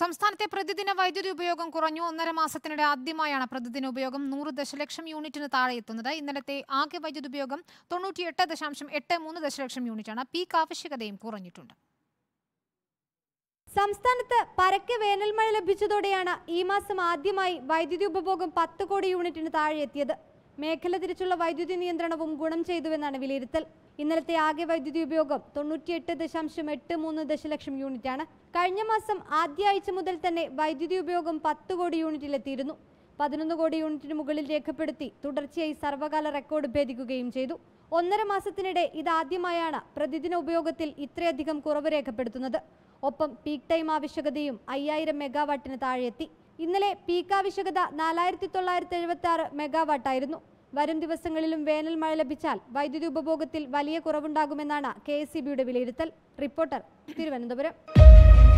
സംസ്ഥാനത്തെ പ്രതിദിന വൈദ്യുതി ഉപയോഗം കുറഞ്ഞു ഒന്നര മാസത്തിനിടെ ആദ്യമായാണ് പ്രതിദിന ഉപയോഗം നൂറ് ദശലക്ഷം യൂണിറ്റിന് താഴെ എത്തുന്നത് ഇന്നലത്തെ ആകെ വൈദ്യുതി ഉപയോഗം എട്ട് ദശാംശം എട്ട് മൂന്ന് ദശലക്ഷം യൂണിറ്റാണ് പീക്ക് ആവശ്യകതയും കുറഞ്ഞിട്ടുണ്ട് സംസ്ഥാനത്ത് പരക്കെ വേനൽമഴ ലഭിച്ചതോടെയാണ് ഈ മാസം ആദ്യമായി വൈദ്യുതി ഉപഭോഗം പത്ത് കോടി യൂണിറ്റിന് താഴെ എത്തിയത് മേഖല തിരിച്ചുള്ള വൈദ്യുതി നിയന്ത്രണവും ഗുണം ചെയ്തുവെന്നാണ് വിലയിരുത്തൽ ഇന്നലത്തെ ആകെ വൈദ്യുതി ഉപയോഗം തൊണ്ണൂറ്റിയെട്ട് ദശാംശം എട്ട് മൂന്ന് ദശലക്ഷം യൂണിറ്റാണ് കഴിഞ്ഞ മാസം ആദ്യ ആഴ്ച മുതൽ തന്നെ വൈദ്യുതി ഉപയോഗം പത്ത് കോടി യൂണിറ്റിലെത്തിയിരുന്നു പതിനൊന്ന് കോടി യൂണിറ്റിന് മുകളിൽ രേഖപ്പെടുത്തി തുടർച്ചയായി സർവകാല റെക്കോർഡ് ഭേദിക്കുകയും ചെയ്തു ഒന്നര മാസത്തിനിടെ ഇതാദ്യമായാണ് പ്രതിദിന ഉപയോഗത്തിൽ ഇത്രയധികം കുറവ് രേഖപ്പെടുത്തുന്നത് ഒപ്പം പീക്ക് ടൈം ആവശ്യകതയും അയ്യായിരം മെഗാവാട്ടിന് താഴെയെത്തി ഇന്നലെ പീക്ക് ആവശ്യകത നാലായിരത്തി തൊള്ളായിരത്തി എഴുപത്തി ആറ് മെഗാവാട്ടായിരുന്നു വരും ദിവസങ്ങളിലും വേനൽ മഴ ലഭിച്ചാൽ വൈദ്യുതി ഉപഭോഗത്തിൽ വലിയ കുറവുണ്ടാകുമെന്നാണ് കെ വിലയിരുത്തൽ റിപ്പോർട്ടർ തിരുവനന്തപുരം